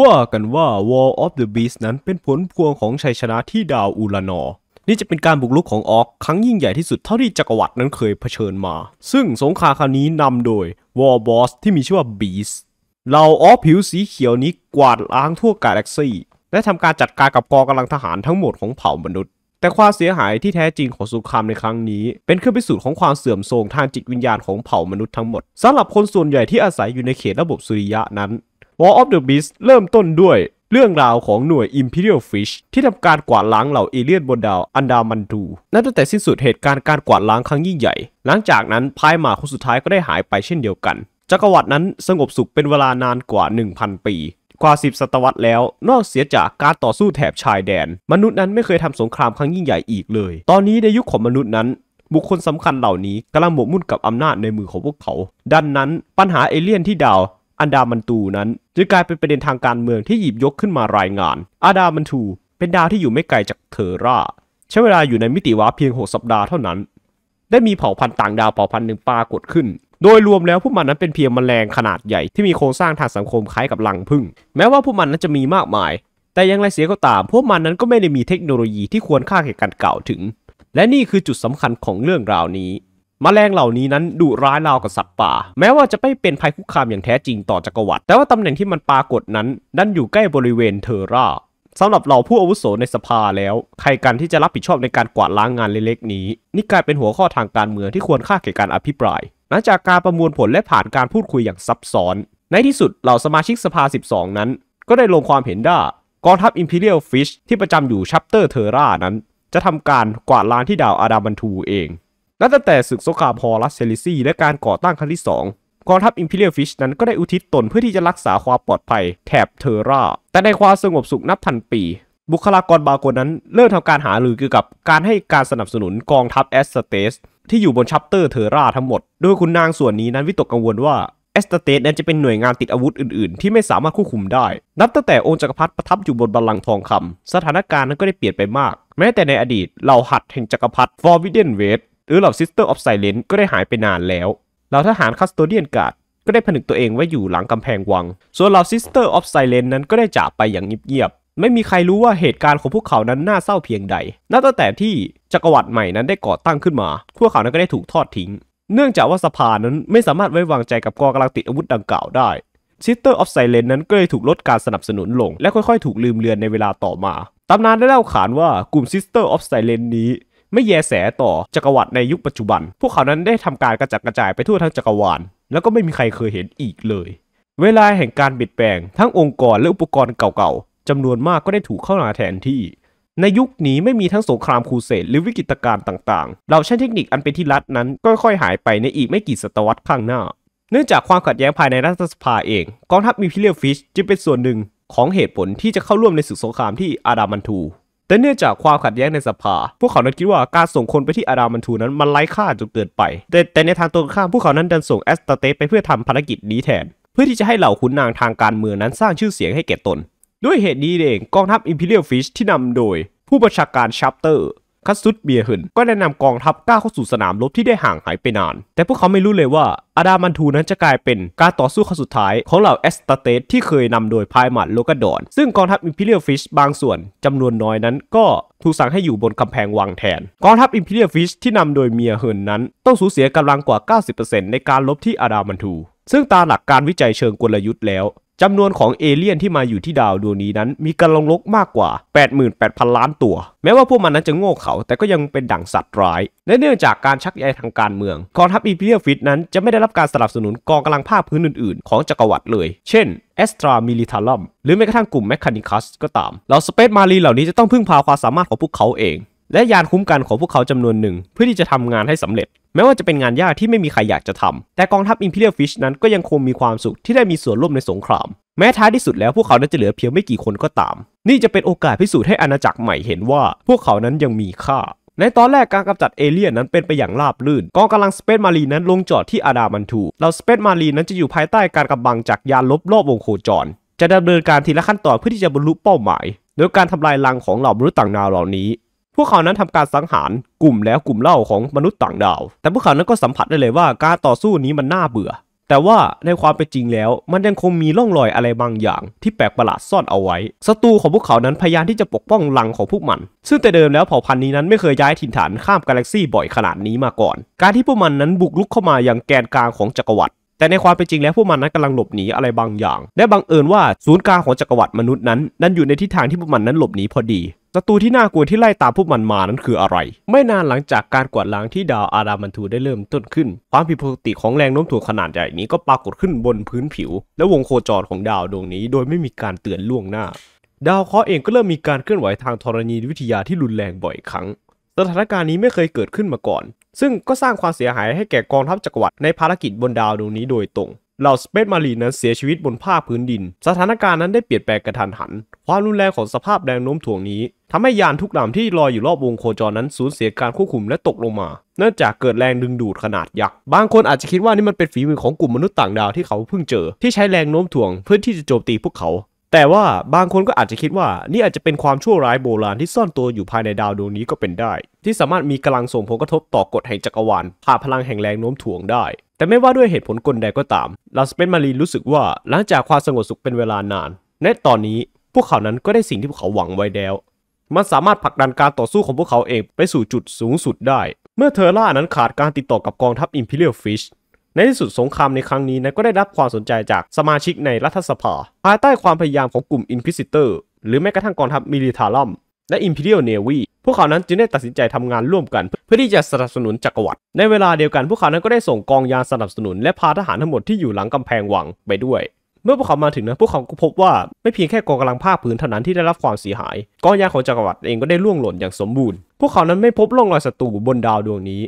ว่ากันว่า Wall of the Beast นั้นเป็นผลพวงของชัยชนะที่ดาวอูลานอ นี่จะเป็นการบุกลุกของออกครั้งยิ่งใหญ่ที่สุดเท่าที่จักรวรรดินั้นเคยเผชิญมา ซึ่งสงครามครั้งนี้นำโดยวอลบอสที่มีชื่อว่าบีสเหล่าออกผิวสีเขียวนี้กวาดล้างทั่วกาแล็กซีและทำการจัดการกับกองกำลังทหารทั้งหมดของเผ่ามนุษย์ แต่ความเสียหายที่แท้จริงของสงครามในครั้งนี้ เป็นเครื่องพิสูจน์ของความเสื่อมโทรมทางจิตวิญญาณของเผ่ามนุษย์ทั้งหมดสำหรับคนส่วนใหญ่ที่อาศัยอยู่ในเขตระบบสุริยะนั้น War of the Beast เริ่มต้นด้วย เรื่องราวของหน่วย Imperial Fish ที่ทำการกวาดล้างเหล่าเอเลี่ยนบนดาวอันดามันดู นั่นตั้งแต่สิ้นสุดเหตุการณ์การกวาดล้างครั้งยิ่งใหญ่ หลังจากนั้นพายหมาคนสุดท้ายก็ได้หายไปเช่นเดียวกัน จักรวรรดินั้นสงบสุขเป็นเวลานานกว่า 1,000 ปี กว่า 10 ศตวรรษแล้ว นอกเสียจากการต่อสู้แถบชายแดน มนุษย์นั้นไม่เคยทำสงครามครั้งยิ่งใหญ่อีกเลย ตอนนี้ในยุคของมนุษย์นั้น บุคคลสำคัญเหล่านี้กำลังหมกมุ่นกับอำนาจในมือของพวกเขา ดังนั้นปัญหาเอเลี่ยนที่ดาวอันดามันตู นั้นจึงกลายเป็นประเด็นทางการเมืองที่หยิบยกขึ้นมารายงานอันดามันตูเป็นดาวที่อยู่ไม่ไกลจากเทอร่า ใช้เวลาอยู่ในมิติวาเพียง 6 สัปดาห์เท่านั้น ได้มีเผ่าพันธุ์ต่างดาวเผ่าพันธุ์หนึ่งปรากฏขึ้น โดยรวมแล้วพวกมันนั้นเป็นเพียงแมลงขนาดใหญ่ที่มีโครงสร้างทางสังคมคล้ายกับลังพึ่ง แม้ว่าพวกมันนั้นจะมีมากมาย แต่อย่างไรเสียก็ตามพวกมันนั้นก็ไม่ได้มีเทคโนโลยีที่ควรค่าแก่การกล่าวถึง และนี่คือจุดสำคัญของเรื่องราวนี้มแมลงเหล่านี้นั้นดุร้ายราวกับสัตว์ป่า แม้ว่าจะไม่เป็นภัยคุกคามอย่างแท้จริงต่อจักรวรรดิแต่ว่าตำแหน่งที่มันปรากฏนั้นดันอยู่ใกล้บริเวณเทอร่า สำหรับเราผู้อาวุโสในสภาแล้ว ใครกันที่จะรับผิดชอบในการกวาดล้างงานเล็กๆนี้ นี่กลายเป็นหัวข้อทางการเมืองที่ควรค่าแก่การอภิปรายหลังจากการประมวลผลและผ่านการพูดคุยอย่างซับซ้อน ในที่สุดเหล่าสมาชิกสภา 12 นั้น ก็ได้ลงความเห็นได้กองทัพ Imperial Fish ที่ประจำอยู่ชัปเตอร์เทอร่านั้น จะทำการกวาดล้างที่ดาวอาดามันทูเองนับตั้งแต่ศึกสงครามฮอรัสเซลิซีและการก่อตั้งครั้งที่2กองทัพอิมพีเรียลฟิชนั้นก็ได้อุทิศตนเพื่อที่จะรักษาความปลอดภัยแถบเทอร่า แต่ในความสงบสุขนับพันปี บุคลากรบางคนนั้น เริ่มทำการหาหรือเกี่ยวกับ การให้การสนับสนุนกองทัพแอสเตส ที่อยู่บนชัปเตอร์เทอร่าทั้งหมดโดยคุณนางส่วนนี้นั้นวิตกกังวลว่าเอสเตสนั้นจะเป็นหน่วยงานติดอาวุธอื่น ๆ ที่ไม่สามารถควบคุมได้ นับตั้งแต่องค์จักรพรรดิประทับอยู่บนบัลลังก์ทองคำ สถานการณ์นั้นก็ได้เปลี่ยนไปมาก แม้แต่ในอดีตเหล่าหัดแห่งจักรพรรดิฟอร์วิเดนเวสหรือเหล่า Sister of Silence ก็ได้หายไปนานแล้วเหล่าทหารคัสโตเดียนกาดก็ได้ผนึกตัวเองไว้อยู่หลังกำแพงวัง ส่วนเหล่า Sister of Silence นั้นก็ได้จากไปอย่างเงียบ ๆ ไม่มีใครรู้ว่าเหตุการณ์ของพวกเขา นั้นน่าเศร้าเพียงใด นับตั้งแต่ที่จักรวรรดิใหม่นั้นได้ก่อตั้งขึ้นมา พวกเขา นั้นก็ได้ถูกทอดทิ้ง เนื่องจากว่าสภานั้นไม่สามารถไว้วางใจกับกองกำลังติดอาวุธดังกล่าวได้ซิสเตอร์ออฟไซเลนนั้นก็เลยถูกลดการสนับสนุนลง และค่อย ๆ ถูกลืมเลือนในเวลาต่อมา ตำนานได้เล่าขานว่ากลุ่มซิสเตอร์ออฟไซเลนนี้ไม่แยแสต่อจักรวรรดิในยุคปัจจุบัน พวกเขานั้นได้ทำการกระจัดกระจายไปทั่วทั้งจักรวาลแล้วก็ไม่มีใครเคยเห็นอีกเลย เวลาแห่งการเปลี่ยนแปลงทั้งองค์กรและอุปกรณ์เก่าๆจำนวนมากก็ได้ถูกเข้ามาแทนที่ ในยุคนี้ไม่มีทั้งสงครามครูเสดหรือวิกฤตการณ์ต่างๆเราใช้เทคนิคอันเป็นที่รัดนั้นก็ค่อยๆ หายไปในอีกไม่กี่ศตวรรษข้างหน้าเนื่องจากความขัดแย้งภายในรัฐสภาเอง กองทัพมีพิเลียฟิชจึงเป็นส่วนหนึ่งของเหตุผลที่จะเข้าร่วมในศึกสงครามที่อาดามันทูแต่เนื่องจากความขัดแย้งในสภา พวกเขานั้นคิดว่าการส่งคนไปที่อารามันทูนั้นมันไร้ค่าจนเกินไปแต่แต่ในทางตรงข้ามพวกเขานั้นดันส่งแอสตาเตไปเพื่อทำภารกิจนี้แทน เพื่อที่จะให้เหล่าขุนนางทางการเมืองนั้นสร้างชื่อเสียงให้แก่ตน ด้วยเหตุนี้เองกองทัพอิมพีเรียลฟิชที่นำโดยผู้บัญชาการชัปเตอร์คัสซุดเบียหฮินก็ได้นำกองทัพก้าเข้าสู่สนามรบที่ได้ห่างหายไปนาน แต่พวกเขาไม่รู้เลยว่าอาดามันทูนั้นจะกลายเป็นการต่อสู้ครั้งสุดท้ายของเหล่าเอสตาเตสที่เคยนำโดยพายหมัดโลกาดอน ซึ่งกองทัพอิมพีเรียลฟิชบางส่วนจำนวนน้อยนั้นก็ถูกสั่งให้อยู่บนกำแพงวังแทน กองทัพอิมพีเรียลฟิชที่นำโดยเมียเฮินนั้นต้องสูญเสียกำลังกว่า 90%ในการรบที่อาดามันทู ซึ่งตามหลักการวิจัยเชิงกลยุทธ์แล้วจำนวนของเอเลี่ยนที่มาอยู่ที่ดาวดวงนี้นั้น มีกำลังลกมากกว่า 88,000 ล้านตัว แม้ว่าพวกมันนั้นจะโง่เขา แต่ก็ยังเป็นดั่งสัตว์ร้ายและเนื่องจากการชักใยทางการเมืองกองทัพอีพีเรฟิตนั้นจะไม่ได้รับการสนับสนุนกองกำลังภาคพื้นอื่น ๆ ของจักรวรรดิเลย เช่นแอสตรามิลิทาลัมหรือแม้กระทั่งกลุ่มแมคคานิคัสก็ตามเหล่าสเปซมารีเหล่านี้จะต้องพึ่งพาความสามารถของพวกเขาเองและยานคุ้มกันของพวกเขาจำนวนหนึ่งเพื่อที่จะทำงานให้สำเร็จ แม้ว่าจะเป็นงานยากที่ไม่มีใครอยากจะทำ แต่กองทัพอิมพีเรียลฟิชนั้นก็ยังคงมีความสุขที่ได้มีส่วนร่วมในสงคราม แม้ท้ายที่สุดแล้วพวกเขานั้นจะเหลือเพียงไม่กี่คนก็ตาม นี่จะเป็นโอกาสพิสูจน์ให้อาณาจักรใหม่เห็นว่า พวกเขานั้นยังมีค่า ในตอนแรกการกำจัดเอเลี่ยนนั้นเป็นไปอย่างราบรื่นกองกำลังสเปซมารีนั้นลงจอดที่อาดามันทูเราสเปซมารีนั้นจะอยู่ภายใต้การกำบังจากยานลบรอบวงโคจร จะดำเนินการทีละขั้นตอนเพื่อที่จะบรรลุเป้าหมายโดยการทาลายลังของเหล่ามนุษย์ต่างดาวเหล่านี้พวกเขานั้นทำการสังหารกลุ่มแล้วกลุ่มเล่าของมนุษย์ต่างดาว แต่พวกเขานั้นก็สัมผัสได้เลยว่าการต่อสู้นี้มันน่าเบื่อ แต่ว่าในความเป็นจริงแล้วมันยังคงมีร่องรอยอะไรบางอย่างที่แปลกประหลาดซ่อนเอาไว้ ศัตรูของพวกเขานั้นพยายามที่จะปกป้องหลังของพวกมัน ซึ่งแต่เดิมแล้วเผ่าพันธุ์นี้นั้นไม่เคยย้ายถิ่นฐานข้ามกาแล็กซี่บ่อยขนาดนี้มาก่อน การที่พวกมันนั้นบุกลุกเข้ามาอย่างแกนกลางของจักรวรรดิแต่ในความเป็นจริงแล้วพวกมันนั้นกำลังหลบหนีอะไรบางอย่าง และบังเอิญว่าศูนย์กลางของจักรวรรดิมนุษย์นั้นนั้นอยู่ในทิศทางที่พวกมันนั้นหลบหนีพอดีศัตรูที่น่ากลัวที่ไล่ตามพวกมันมานั้นคืออะไร ไม่นานหลังจากการกวาดล้างที่ดาวอารามันทูได้เริ่มต้นขึ้น ความผิดปกติของแรงโน้มถ่วงขนาดใหญ่นี้ก็ปรากฏขึ้นบนพื้นผิวและวงโคจรของดาวดวงนี้โดยไม่มีการเตือนล่วงหน้า ดาวเคราะห์เองก็เริ่มมีการเคลื่อนไหวทางธรณีวิทยาที่รุนแรงบ่อยครั้ง สถานการณ์นี้ไม่เคยเกิดขึ้นมาก่อน ซึ่งก็สร้างความเสียหายให้แก่กองทัพจักรวรรดิในภารกิจบนดาวดวงนี้โดยตรงเหล่าสเปซมารีนนั้นเสียชีวิตบนภาคพื้นดิน สถานการณ์นั้นได้เปลี่ยนแปลงกระทันหัน ความรุนแรงของสภาพแรงโน้มถ่วงนี้ ทำให้ยานทุกลำที่ลอยอยู่รอบวงโคจรนั้นสูญเสียการควบคุมและตกลงมา เนื่องจากเกิดแรงดึงดูดขนาดยักษ์บางคนอาจจะคิดว่านี่มันเป็นฝีมือ ของกลุ่มมนุษย์ต่างดาวที่เขาเพิ่งเจอ ที่ใช้แรงโน้มถ่วง เพื่อที่จะโจมตีพวกเขาแต่ว่าบางคนก็อาจจะคิดว่านี่อาจจะเป็นความชั่วร้ายโบราณที่ซ่อนตัวอยู่ภายในดาวดวงนี้ก็เป็นได้ ที่สามารถมีกำลังส่งผลกระทบต่อกฎแห่งจักรวาลผ่าพลังแห่งแรงโน้มถ่วงได้ แต่ไม่ว่าด้วยเหตุผลกลใดก็ตามลาสเปนมารีรู้สึกว่าหลังจากความสงบสุขเป็นเวลานาน ในตอนนี้พวกเขานั้นก็ได้สิ่งที่พวกเขาหวังไว้แล้ว มันสามารถผลักดันการต่อสู้ของพวกเขาเองไปสู่จุดสูงสุดได้ เมื่อเทอร่านั้นขาดการติดต่อกับกองทัพอิมพีเรียลฟิชในที่สุดสงครามในครั้งนี้นะก็ได้รับความสนใจจากสมาชิกในรัฐสภา ภายใต้ความพยายามของกลุ่มอินควิซิเตอร์หรือแม้กระทั่งกองทัพมิลิทารัมและอิมพีเรียลเนวีพวกเขานั้นจึงได้ตัดสินใจทำงานร่วมกันเพื่อที่จะสนับสนุนจักรวรรดิในเวลาเดียวกันพวกเขานั้นก็ได้ส่งกองยานสนับสนุนและพาทหารทั้งหมดที่อยู่หลังกำแพงวังไปด้วย เมื่อพวกเขามาถึงนะพวกเขาก็พบว่าไม่เพียงแค่กองกำลังภาคพื้นเท่านั้นที่ได้รับความเสียหายกองยาของจักรวรรดิเองก็ได้ล่วงหล่นอย่างสมบูรณ์พวกเขานั้นไม่พบร่องรอยศัตรูบนดาวดวงนี้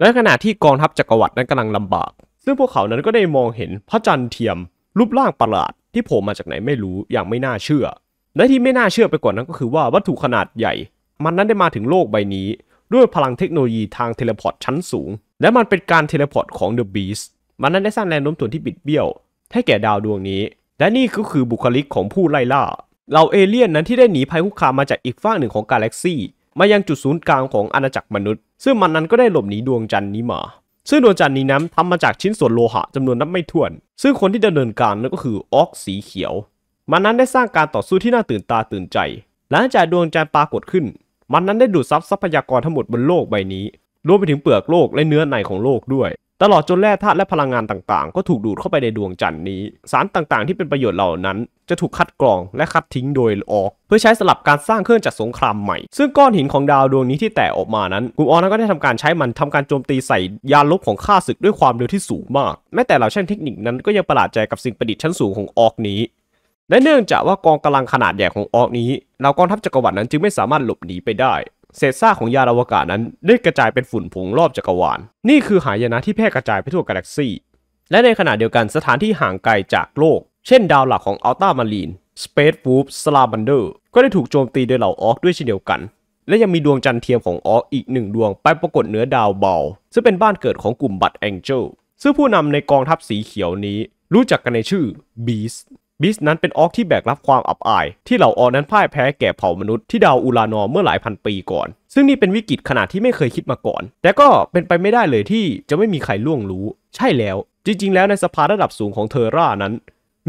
และขณะที่กองทัพจักรวรรดินั้นกำลังลำบากซึ่งพวกเขานั้นก็ได้มองเห็นพระจันทร์เทียม รูปร่างประหลาดที่โผล่มาจากไหนไม่รู้อย่างไม่น่าเชื่อ และที่ไม่น่าเชื่อไปกว่านั้นก็คือว่าวัตถุขนาดใหญ่ มันนั้นได้มาถึงโลกใบนี้ด้วยพลังเทคโนโลยีทางเทเลพอร์ตชั้นสูง และมันเป็นการเทเลพอร์ตของเดอะบีสมันนั้นได้สร้างแรงโน้มถ่วงที่บิดเบี้ยว ให้แก่ดาวดวงนี้และนี่ก็คือบุคลิกของผู้ไล่ล่าเหล่าเอเลี่ยนนั้นที่ได้หนีภัยคุกคามมาจากอีกฝั่งหนึ่งของกาแล็กซี่มายังจุดศูนย์กลางของอาณาจักรมนุษย์ซึ่งมันนั้นก็ได้หลบหนีดวงจันทร์นี้มาซึ่งดวงจันทร์นี้นั้นทำมาจากชิ้นส่วนโลหะจำนวนนับไม่ถ้วน ซึ่งคนที่ดำเนินการนั่นก็คือออกสีเขียว มันนั้นได้สร้างการต่อสู้ที่น่าตื่นตาตื่นใจหลังจากดวงจันทร์ปรากฏขึ้น มันนั้นได้ดูดซับทรัพยากรทั้งหมดบนโลกใบนี้ รวมไปถึงเปลือกโลกและเนื้อในของโลกด้วยตลอดจนแร่ธาตุและพลังงานต่างๆ ก็ถูกดูดเข้าไปในดวงจันทร์นี้ สารต่างๆ ที่เป็นประโยชน์เหล่านั้นจะถูกคัดกรองและคัดทิ้งโดยออก เพื่อใช้สลับการสร้างเครื่องจักรสงครามใหม่ ซึ่งก้อนหินของดาวดวงนี้ที่แตกออกมานั้นกลุ่มออนก็ได้ทำการใช้มันทำการโจมตีใส่ยานลบของข้าศึกด้วยความเร็วที่สูงมาก แม้แต่เหล่าช่างเทคนิคนั้นก็ยังประหลาดใจกับสิ่งประดิษฐ์ชั้นสูงของออกนี้และเนื่องจากว่ากองกำลังขนาดใหญ่ของออกนี้เหล่ากองทัพจักรวรรดินั้นจึงไม่สามารถหลบหนีไปได้เศษซากของยานอวกาศนั้นได้กระจายเป็นฝุ่นผงรอบจักรวาล นี่คือหายนะที่แพร่กระจายไปทั่วกาแล็กซีและในขณะเดียวกันสถานที่ห่างไกลจากโลก เช่นดาวหลักของอัลตามารีน สเปซฟูฟสลาบันเดอร์ก็ได้ถูกโจมตีโดยเหล่าออคด้วยเช่นเดียวกัน และยังมีดวงจันทร์เทียมของออคอีกหนึ่งดวง ไปปรากฏเหนือดาวเบลซึ่งเป็นบ้านเกิดของกลุ่มบัตแองเจิลซึ่งผู้นำในกองทัพสีเขียวนี้ รู้จักกันในชื่อบีสบิสนั้นเป็นออกที่แบกรับความอับอายที่เหล่าออนั้นพ่ายแพ้แก่เผ่ามนุษย์ ที่ดาวอูลานอเมื่อหลายพันปีก่อน ซึ่งนี่เป็นวิกฤตขนาดที่ไม่เคยคิดมาก่อน แต่ก็เป็นไปไม่ได้เลยที่จะไม่มีใครล่วงรู้ ใช่แล้วจริงๆ แล้วในสภาระดับสูงของเทอร่านั้น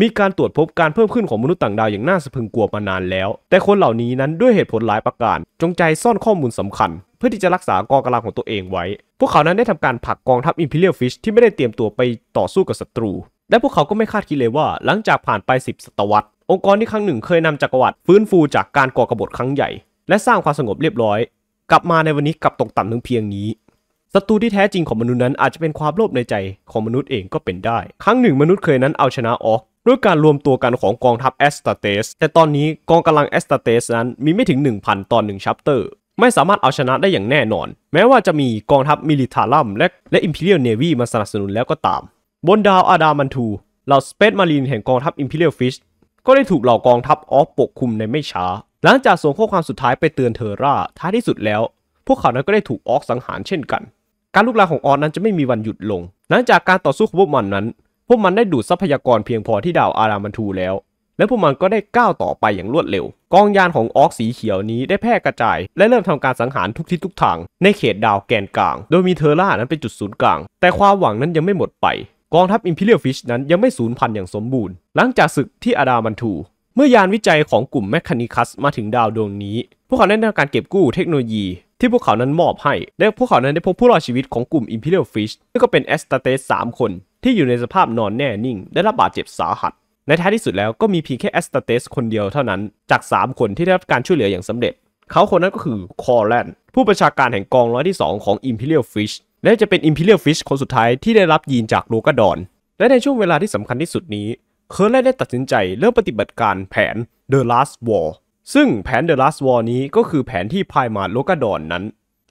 มีการตรวจพบการเพิ่มขึ้นของมนุษย์ต่างดาวอย่างน่าสะพึงกลัวมานานแล้ว แต่คนเหล่านี้นั้นด้วยเหตุผลหลายประการจงใจซ่อนข้อมูลสำคัญ เพื่อที่จะรักษากองกำลังของตัวเองไว้ พวกเขานั้นได้ทำการผลักกองทัพอิมพีเรียลฟิชที่ไม่ได้เตรียมตัวไปต่อสู้กับศัตรูและพวกเขาก็ไม่คาดคิดเลยว่า หลังจากผ่านไป 10ศตวรรษ องค์กรที่ครั้งหนึ่งเคยนำจักรวรรดิฟื้นฟูจากการก่อกบฏครั้งใหญ่ และสร้างความสงบเรียบร้อย กลับมาในวันนี้กลับตกต่ำถึงเพียงนี้ ศัตรูที่แท้จริงของมนุษย์นั้นอาจจะเป็นความโลภในใจ ของมนุษย์เองก็เป็นได้ ครั้งหนึ่ง มนุษย์เคยนั้นเอาชนะออกด้วยการรวมตัวกันของกองทัพแอสตาเตส แต่ตอนนี้กองกำลังแอสตาเตสนั้นมีไม่ถึง1,000ตอนหนึ่งชัปเตอร์ ไม่สามารถเอาชนะได้อย่างแน่นอน แม้ว่าจะมีกองทัพมิลิทารัมและและอิมพีเรียลเนวีมาสนับสนุนแล้วก็ตามบนดาวอาดามันทูเหล่าสเปซมารีนแห่งกองทัพอิมพีเรียลฟิชก็ได้ถูกเหล่ากองทัพออฟปกคุมในไม่ช้า หลังจากส่งข้อความสุดท้ายไปเตือนเทอร่าท้ายที่สุดแล้ว พวกเขานั้นก็ได้ถูกออกสังหารเช่นกัน การลุกลามของออสนั้นจะไม่มีวันหยุดลง หลังจากการต่อสู้ของพวกมันนั้น พวกมันได้ดูดทรัพยากรเพียงพอที่ดาวอารามันทูแล้ว และพวกมันก็ได้ก้าวต่อไปอย่างรวดเร็ว กองยานของออกสีเขียวนี้ได้แพร่กระจาย และเริ่มทำการสังหารทุกทิศทุกทาง ในเขตดาวแกนกลาง โดยมีเทอร่านั้นเป็นจุดศูนย์กลาง แต่ความหวังนั้นยังไม่หมดไปกองทัพอิมพีเรียลฟิชนั้นยังไม่สูญพันธุ์อย่างสมบูรณ์ หลังจากศึกที่อาดามันทูเมื่อยานวิจัยของกลุ่มแมคคานิคัสมาถึงดาวดวงนี้ พวกเขาได้ทำการเก็บกู้เทคโนโลยีที่พวกเขานั้นมอบให้ และพวกเขานั้นได้พบผู้รอดชีวิตของกลุ่มอิมพีเรียลฟิชซึ่งก็เป็นแอสตาเตสสามคน ที่อยู่ในสภาพนอนแน่นิ่ง ได้รับบาดเจ็บสาหัส ในท้ายที่สุดแล้วก็มีเพียงแค่แอสตาเตสคนเดียวเท่านั้น จาก 3 คนที่ได้รับการช่วยเหลืออย่างสำเร็จเขาคนนั้นก็คือคอร์แลนผู้ประชาการแห่งกองร้อยที่ 2 ของิมพีเรียลฟิชและจะเป็นอิมพีเรียลฟิชคนสุดท้ายที่ได้รับยีนจากโลกาดอน และในช่วงเวลาที่สำคัญที่สุดนี้ เคอร์ลได้ตัดสินใจเริ่มปฏิบัติการแผน The Last War ซึ่งแผน The Last War นี้ก็คือแผนที่พายมาโลกาดอนนั้น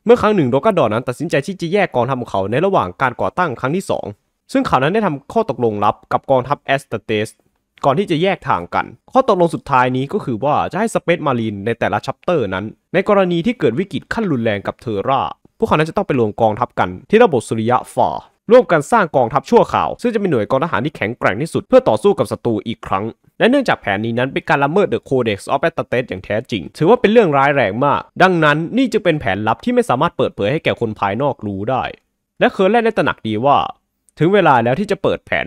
เมื่อครั้งหนึ่งโลกาดอนนั้นตัดสินใจที่จะแยกกองทัพของเขาในระหว่างการก่อตั้งครั้งที่ 2 ซึ่งเขานั้นได้ทำข้อตกลงลับกับกองทัพแอสตเตสก่อนที่จะแยกทางกัน ข้อตกลงสุดท้ายนี้ก็คือว่าจะให้สเปซมารีนในแต่ละชัปเตอร์นั้น ในกรณีที่เกิดวิกฤตขั้นรุนแรงกับเทอร่าพวกเขานั้นจะต้องไปรวมกองทัพกันที่ระบบสุริยะฟาร่วมกันสร้างกองทัพชั่วข่าว ซึ่งจะเป็นหน่วยกองทหารที่แข็งแกร่งที่สุดเพื่อต่อสู้กับศัตรูอีกครั้ง และเนื่องจากแผนนี้นั้นเป็นการละเมิดเดอะโคเด็กซ์ออฟแอตเตสอย่างแท้จริง ถือว่าเป็นเรื่องร้ายแรงมาก ดังนั้นนี่จึงเป็นแผนลับที่ไม่สามารถเปิดเผยให้แก่คนภายนอกรู้ได้ และเคอร์แลนได้ตระหนักดีว่า ถึงเวลาแล้วที่จะเปิดแผน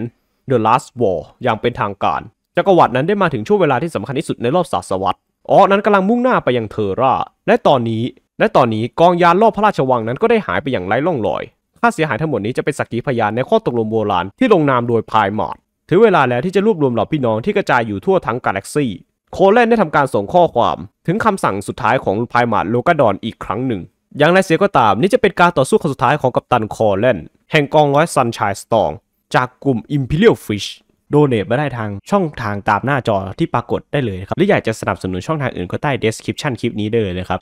The Last War อย่างเป็นทางการจักรวรรดินั้นได้มาถึงช่วงเวลาที่สำคัญที่สุด ในรอบศตวรรษอ๋อนั้นกำลังมุ่งหน้าไปยังเทอร่าและตอนนี้และตอนนี้กองยานรอบพระราชวังนั้นก็ได้หายไปอย่างไร้ร่องรอย ค่าเสียหายทั้งหมดนี้จะเป็นสักขีพยานในข้อตกลงโบราณที่ลงนามโดยพายมอดถึงเวลาแล้วที่จะรวบรวมเหล่าพี่น้องที่กระจายอยู่ทั่วทั้งกาแล็กซี่โคเลนได้ทำการส่งข้อความ ถึงคำสั่งสุดท้ายของพายมอดโลกาดอนอีกครั้งหนึ่ง อย่างไรเสียก็ตามนี่จะเป็นการต่อสู้ครั้งสุดท้ายของกัปตันโคเลนแห่งกองร้อยซันชายสตองจากกลุ่ม Imperial Fish โดเนทมาได้ทางช่องทางตามหน้าจอที่ปรากฏได้เลยครับ หรืออยากจะสนับสนุนช่องทางอื่นก็ใต้ description คลิปนี้ได้เลยครับ